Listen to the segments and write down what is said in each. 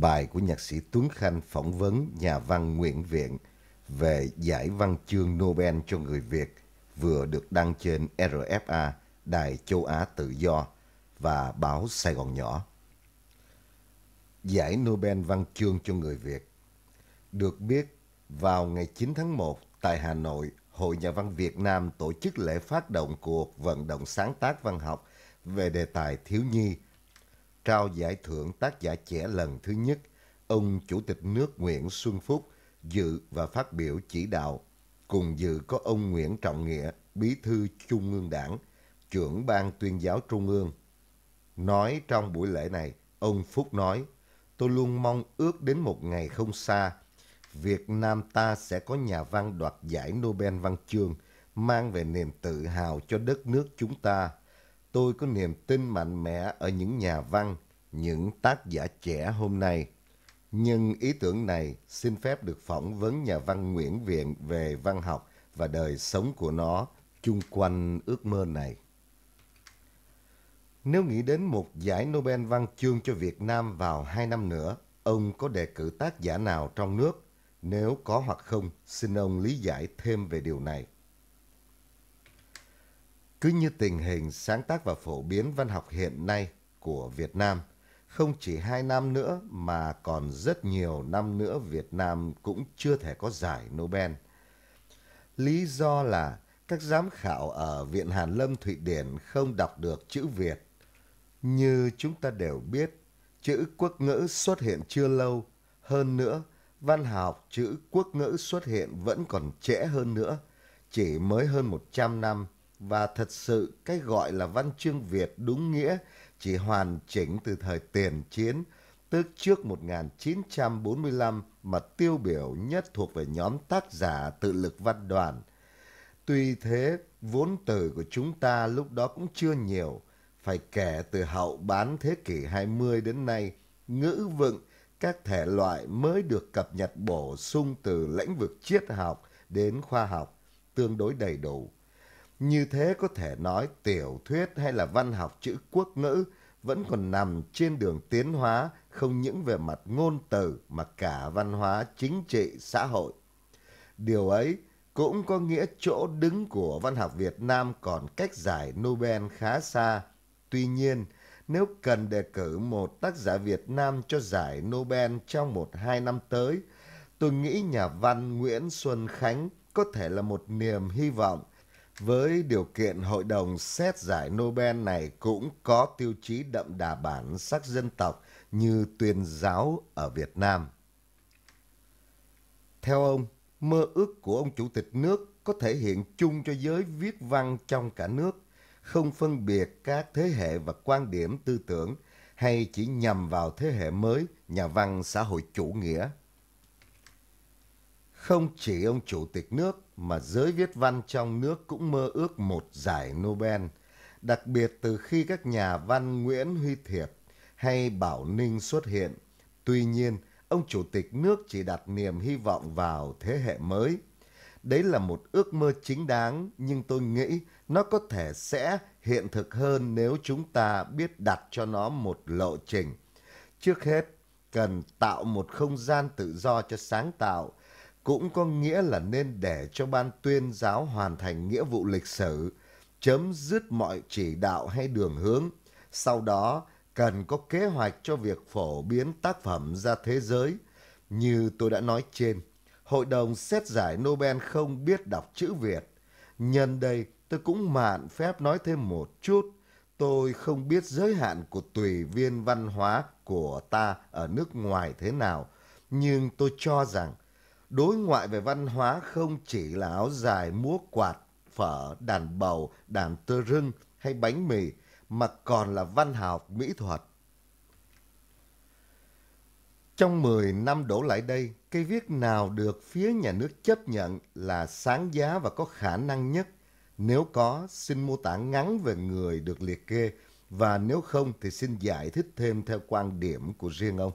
bài của nhạc sĩ Tuấn Khanh phỏng vấn nhà văn Nguyễn Viện về giải văn chương Nobel cho người Việt vừa được đăng trên RFA, Đài Châu Á Tự Do và báo Sài Gòn Nhỏ. Giải Nobel văn chương cho người Việt Được biết, vào ngày 9 tháng 1 tại Hà Nội, Hội Nhà văn Việt Nam tổ chức lễ phát động cuộc vận động sáng tác văn học về đề tài thiếu nhi – trao giải thưởng tác giả trẻ lần thứ nhất, ông Chủ tịch nước Nguyễn Xuân Phúc dự và phát biểu chỉ đạo. Cùng dự có ông Nguyễn Trọng Nghĩa, Bí thư Trung ương Đảng, trưởng ban tuyên giáo Trung ương. Nói trong buổi lễ này, ông Phúc nói, tôi luôn mong ước đến một ngày không xa, Việt Nam ta sẽ có nhà văn đoạt giải Nobel văn chương, mang về niềm tự hào cho đất nước chúng ta tôi có niềm tin mạnh mẽ ở những nhà văn, những tác giả trẻ hôm nay. Nhưng ý tưởng này xin phép được phỏng vấn nhà văn Nguyễn Viện về văn học và đời sống của nó chung quanh ước mơ này. Nếu nghĩ đến một giải Nobel văn chương cho Việt Nam vào hai năm nữa, ông có đề cử tác giả nào trong nước? Nếu có hoặc không, xin ông lý giải thêm về điều này. Cứ như tình hình sáng tác và phổ biến văn học hiện nay của Việt Nam, không chỉ hai năm nữa mà còn rất nhiều năm nữa Việt Nam cũng chưa thể có giải Nobel. Lý do là các giám khảo ở Viện Hàn Lâm Thụy Điển không đọc được chữ Việt. Như chúng ta đều biết, chữ quốc ngữ xuất hiện chưa lâu, hơn nữa, văn học chữ quốc ngữ xuất hiện vẫn còn trễ hơn nữa, chỉ mới hơn 100 năm và thật sự cái gọi là văn chương Việt đúng nghĩa chỉ hoàn chỉnh từ thời tiền chiến, tức trước 1945 mà tiêu biểu nhất thuộc về nhóm tác giả tự lực văn đoàn. Tuy thế, vốn từ của chúng ta lúc đó cũng chưa nhiều, phải kể từ hậu bán thế kỷ 20 đến nay, ngữ vựng, các thể loại mới được cập nhật bổ sung từ lĩnh vực triết học đến khoa học, tương đối đầy đủ. Như thế có thể nói tiểu thuyết hay là văn học chữ quốc ngữ vẫn còn nằm trên đường tiến hóa không những về mặt ngôn từ mà cả văn hóa chính trị xã hội. Điều ấy cũng có nghĩa chỗ đứng của văn học Việt Nam còn cách giải Nobel khá xa. Tuy nhiên, nếu cần đề cử một tác giả Việt Nam cho giải Nobel trong một hai năm tới, tôi nghĩ nhà văn Nguyễn Xuân Khánh có thể là một niềm hy vọng với điều kiện hội đồng xét giải Nobel này cũng có tiêu chí đậm đà bản sắc dân tộc như tuyên giáo ở Việt Nam. Theo ông, mơ ước của ông chủ tịch nước có thể hiện chung cho giới viết văn trong cả nước, không phân biệt các thế hệ và quan điểm tư tưởng hay chỉ nhằm vào thế hệ mới nhà văn xã hội chủ nghĩa không chỉ ông chủ tịch nước mà giới viết văn trong nước cũng mơ ước một giải Nobel, đặc biệt từ khi các nhà văn Nguyễn Huy Thiệp hay Bảo Ninh xuất hiện. Tuy nhiên, ông chủ tịch nước chỉ đặt niềm hy vọng vào thế hệ mới. Đấy là một ước mơ chính đáng, nhưng tôi nghĩ nó có thể sẽ hiện thực hơn nếu chúng ta biết đặt cho nó một lộ trình. Trước hết, cần tạo một không gian tự do cho sáng tạo – cũng có nghĩa là nên để cho ban tuyên giáo hoàn thành nghĩa vụ lịch sử, chấm dứt mọi chỉ đạo hay đường hướng. Sau đó, cần có kế hoạch cho việc phổ biến tác phẩm ra thế giới. Như tôi đã nói trên, Hội đồng xét giải Nobel không biết đọc chữ Việt. Nhân đây, tôi cũng mạn phép nói thêm một chút. Tôi không biết giới hạn của tùy viên văn hóa của ta ở nước ngoài thế nào, nhưng tôi cho rằng đối ngoại về văn hóa không chỉ là áo dài, múa quạt, phở, đàn bầu, đàn tơ rưng hay bánh mì, mà còn là văn học, mỹ thuật. Trong 10 năm đổ lại đây, cây viết nào được phía nhà nước chấp nhận là sáng giá và có khả năng nhất? Nếu có, xin mô tả ngắn về người được liệt kê, và nếu không thì xin giải thích thêm theo quan điểm của riêng ông.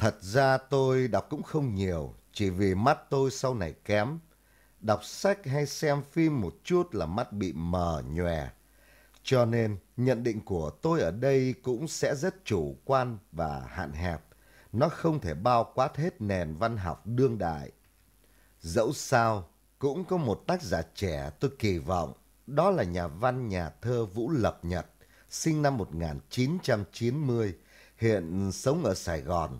Thật ra tôi đọc cũng không nhiều, chỉ vì mắt tôi sau này kém. Đọc sách hay xem phim một chút là mắt bị mờ nhòe. Cho nên, nhận định của tôi ở đây cũng sẽ rất chủ quan và hạn hẹp. Nó không thể bao quát hết nền văn học đương đại. Dẫu sao, cũng có một tác giả trẻ tôi kỳ vọng. Đó là nhà văn nhà thơ Vũ Lập Nhật, sinh năm 1990, hiện sống ở Sài Gòn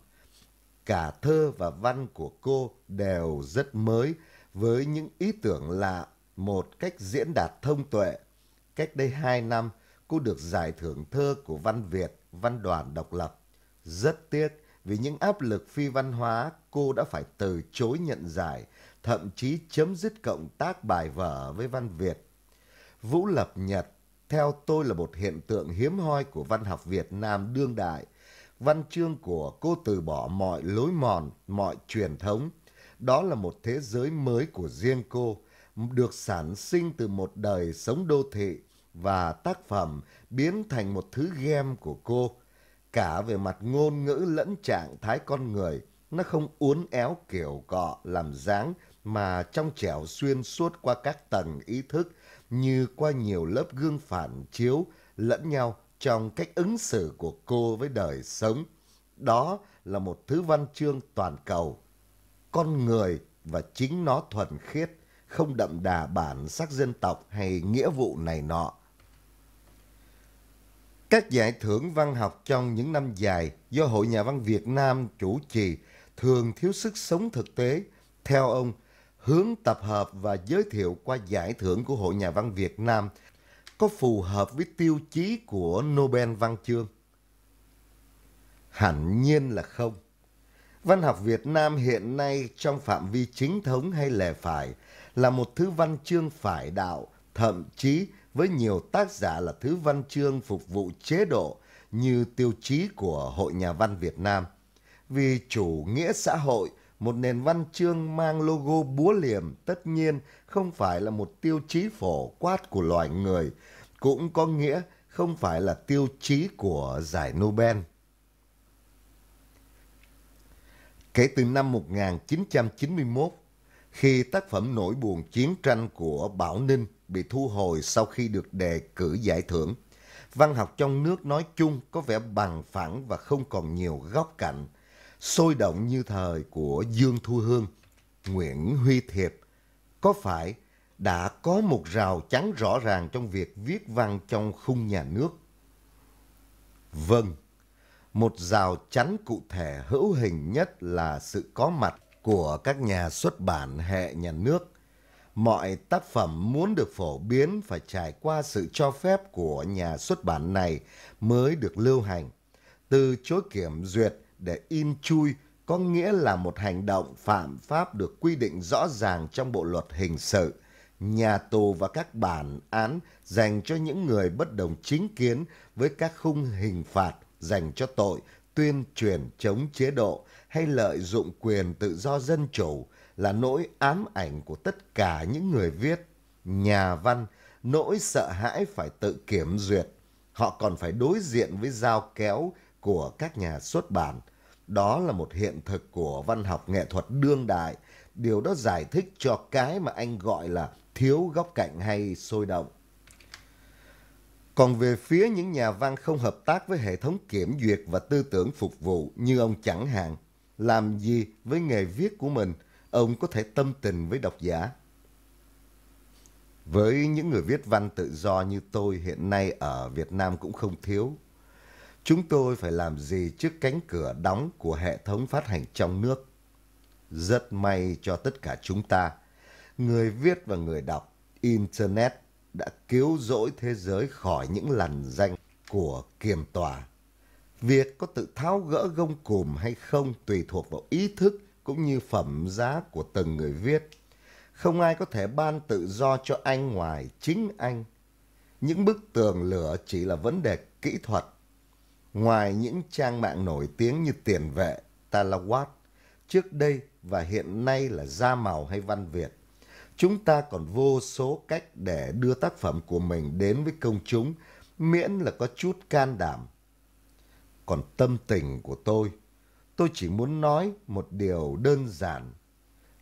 cả thơ và văn của cô đều rất mới với những ý tưởng lạ một cách diễn đạt thông tuệ. Cách đây 2 năm, cô được giải thưởng thơ của Văn Việt, Văn đoàn độc lập. Rất tiếc vì những áp lực phi văn hóa, cô đã phải từ chối nhận giải, thậm chí chấm dứt cộng tác bài vở với Văn Việt. Vũ Lập Nhật, theo tôi là một hiện tượng hiếm hoi của văn học Việt Nam đương đại, văn chương của cô từ bỏ mọi lối mòn, mọi truyền thống. Đó là một thế giới mới của riêng cô, được sản sinh từ một đời sống đô thị và tác phẩm biến thành một thứ game của cô. Cả về mặt ngôn ngữ lẫn trạng thái con người, nó không uốn éo kiểu cọ làm dáng mà trong trẻo xuyên suốt qua các tầng ý thức như qua nhiều lớp gương phản chiếu lẫn nhau trong cách ứng xử của cô với đời sống. Đó là một thứ văn chương toàn cầu. Con người và chính nó thuần khiết, không đậm đà bản sắc dân tộc hay nghĩa vụ này nọ. Các giải thưởng văn học trong những năm dài do Hội Nhà văn Việt Nam chủ trì thường thiếu sức sống thực tế. Theo ông, hướng tập hợp và giới thiệu qua giải thưởng của Hội Nhà văn Việt Nam – có phù hợp với tiêu chí của Nobel văn chương? Hẳn nhiên là không. Văn học Việt Nam hiện nay trong phạm vi chính thống hay lề phải là một thứ văn chương phải đạo, thậm chí với nhiều tác giả là thứ văn chương phục vụ chế độ như tiêu chí của Hội Nhà văn Việt Nam. Vì chủ nghĩa xã hội một nền văn chương mang logo búa liềm tất nhiên không phải là một tiêu chí phổ quát của loài người, cũng có nghĩa không phải là tiêu chí của giải Nobel. Kể từ năm 1991, khi tác phẩm nổi buồn chiến tranh của Bảo Ninh bị thu hồi sau khi được đề cử giải thưởng, văn học trong nước nói chung có vẻ bằng phẳng và không còn nhiều góc cạnh – sôi động như thời của Dương Thu Hương, Nguyễn Huy Thiệp, có phải đã có một rào chắn rõ ràng trong việc viết văn trong khung nhà nước? Vâng, một rào chắn cụ thể hữu hình nhất là sự có mặt của các nhà xuất bản hệ nhà nước. Mọi tác phẩm muốn được phổ biến phải trải qua sự cho phép của nhà xuất bản này mới được lưu hành. Từ chối kiểm duyệt để in chui có nghĩa là một hành động phạm pháp được quy định rõ ràng trong bộ luật hình sự. Nhà tù và các bản án dành cho những người bất đồng chính kiến với các khung hình phạt dành cho tội tuyên truyền chống chế độ hay lợi dụng quyền tự do dân chủ là nỗi ám ảnh của tất cả những người viết. Nhà văn, nỗi sợ hãi phải tự kiểm duyệt. Họ còn phải đối diện với dao kéo của các nhà xuất bản đó là một hiện thực của văn học nghệ thuật đương đại. Điều đó giải thích cho cái mà anh gọi là thiếu góc cạnh hay sôi động. Còn về phía những nhà văn không hợp tác với hệ thống kiểm duyệt và tư tưởng phục vụ như ông chẳng hạn, làm gì với nghề viết của mình, ông có thể tâm tình với độc giả. Với những người viết văn tự do như tôi hiện nay ở Việt Nam cũng không thiếu, chúng tôi phải làm gì trước cánh cửa đóng của hệ thống phát hành trong nước? Rất may cho tất cả chúng ta, người viết và người đọc, Internet đã cứu rỗi thế giới khỏi những lằn danh của kiềm tòa. Việc có tự tháo gỡ gông cùm hay không tùy thuộc vào ý thức cũng như phẩm giá của từng người viết. Không ai có thể ban tự do cho anh ngoài chính anh. Những bức tường lửa chỉ là vấn đề kỹ thuật Ngoài những trang mạng nổi tiếng như Tiền Vệ, Talawat, trước đây và hiện nay là Gia Màu hay Văn Việt, chúng ta còn vô số cách để đưa tác phẩm của mình đến với công chúng miễn là có chút can đảm. Còn tâm tình của tôi, tôi chỉ muốn nói một điều đơn giản.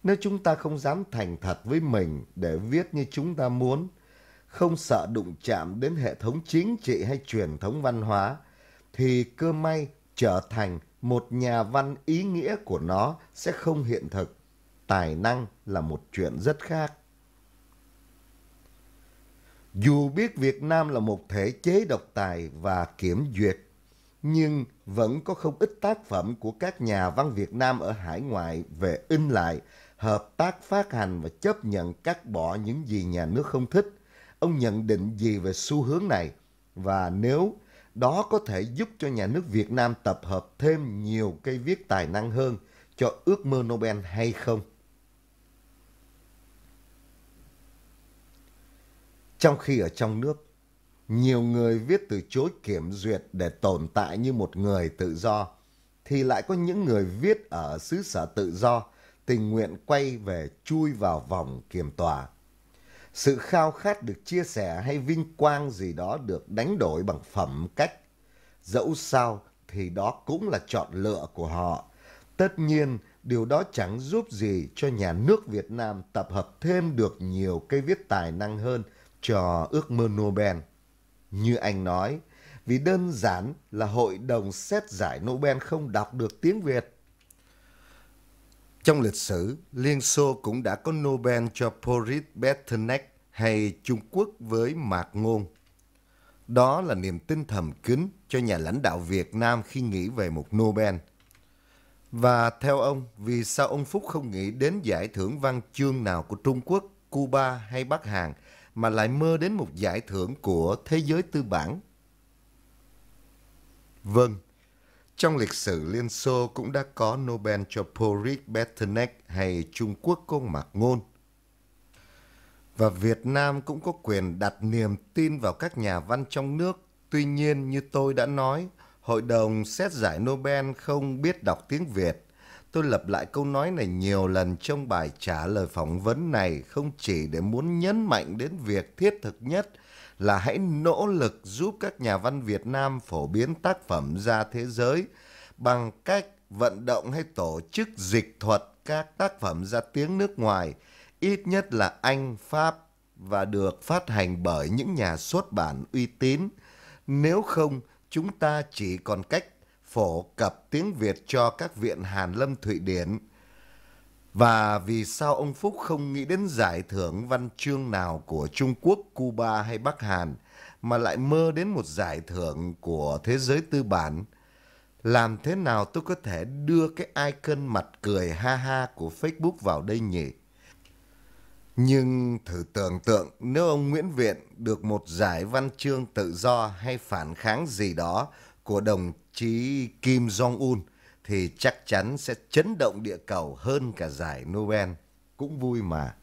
Nếu chúng ta không dám thành thật với mình để viết như chúng ta muốn, không sợ đụng chạm đến hệ thống chính trị hay truyền thống văn hóa, thì cơ may trở thành một nhà văn ý nghĩa của nó sẽ không hiện thực. Tài năng là một chuyện rất khác. Dù biết Việt Nam là một thể chế độc tài và kiểm duyệt, nhưng vẫn có không ít tác phẩm của các nhà văn Việt Nam ở hải ngoại về in lại, hợp tác phát hành và chấp nhận cắt bỏ những gì nhà nước không thích. Ông nhận định gì về xu hướng này? Và nếu đó có thể giúp cho nhà nước Việt Nam tập hợp thêm nhiều cây viết tài năng hơn cho ước mơ Nobel hay không? Trong khi ở trong nước, nhiều người viết từ chối kiểm duyệt để tồn tại như một người tự do, thì lại có những người viết ở xứ sở tự do tình nguyện quay về chui vào vòng kiểm tòa sự khao khát được chia sẻ hay vinh quang gì đó được đánh đổi bằng phẩm cách. Dẫu sao thì đó cũng là chọn lựa của họ. Tất nhiên, điều đó chẳng giúp gì cho nhà nước Việt Nam tập hợp thêm được nhiều cây viết tài năng hơn cho ước mơ Nobel. Như anh nói, vì đơn giản là hội đồng xét giải Nobel không đọc được tiếng Việt. Trong lịch sử, Liên Xô cũng đã có Nobel cho Boris Pasternak hay Trung Quốc với Mạc Ngôn. Đó là niềm tin thầm kín cho nhà lãnh đạo Việt Nam khi nghĩ về một Nobel. Và theo ông, vì sao ông Phúc không nghĩ đến giải thưởng văn chương nào của Trung Quốc, Cuba hay Bắc Hàn mà lại mơ đến một giải thưởng của thế giới tư bản? Vâng, trong lịch sử, Liên Xô cũng đã có Nobel cho Porik Bettenek hay Trung Quốc công Mạc Ngôn. Và Việt Nam cũng có quyền đặt niềm tin vào các nhà văn trong nước. Tuy nhiên, như tôi đã nói, Hội đồng xét giải Nobel không biết đọc tiếng Việt. Tôi lập lại câu nói này nhiều lần trong bài trả lời phỏng vấn này không chỉ để muốn nhấn mạnh đến việc thiết thực nhất – là hãy nỗ lực giúp các nhà văn Việt Nam phổ biến tác phẩm ra thế giới bằng cách vận động hay tổ chức dịch thuật các tác phẩm ra tiếng nước ngoài, ít nhất là Anh, Pháp và được phát hành bởi những nhà xuất bản uy tín. Nếu không, chúng ta chỉ còn cách phổ cập tiếng Việt cho các viện Hàn Lâm Thụy Điển và vì sao ông Phúc không nghĩ đến giải thưởng văn chương nào của Trung Quốc, Cuba hay Bắc Hàn mà lại mơ đến một giải thưởng của thế giới tư bản? Làm thế nào tôi có thể đưa cái icon mặt cười ha ha của Facebook vào đây nhỉ? Nhưng thử tưởng tượng nếu ông Nguyễn Viện được một giải văn chương tự do hay phản kháng gì đó của đồng chí Kim Jong-un thì chắc chắn sẽ chấn động địa cầu hơn cả giải Nobel. Cũng vui mà.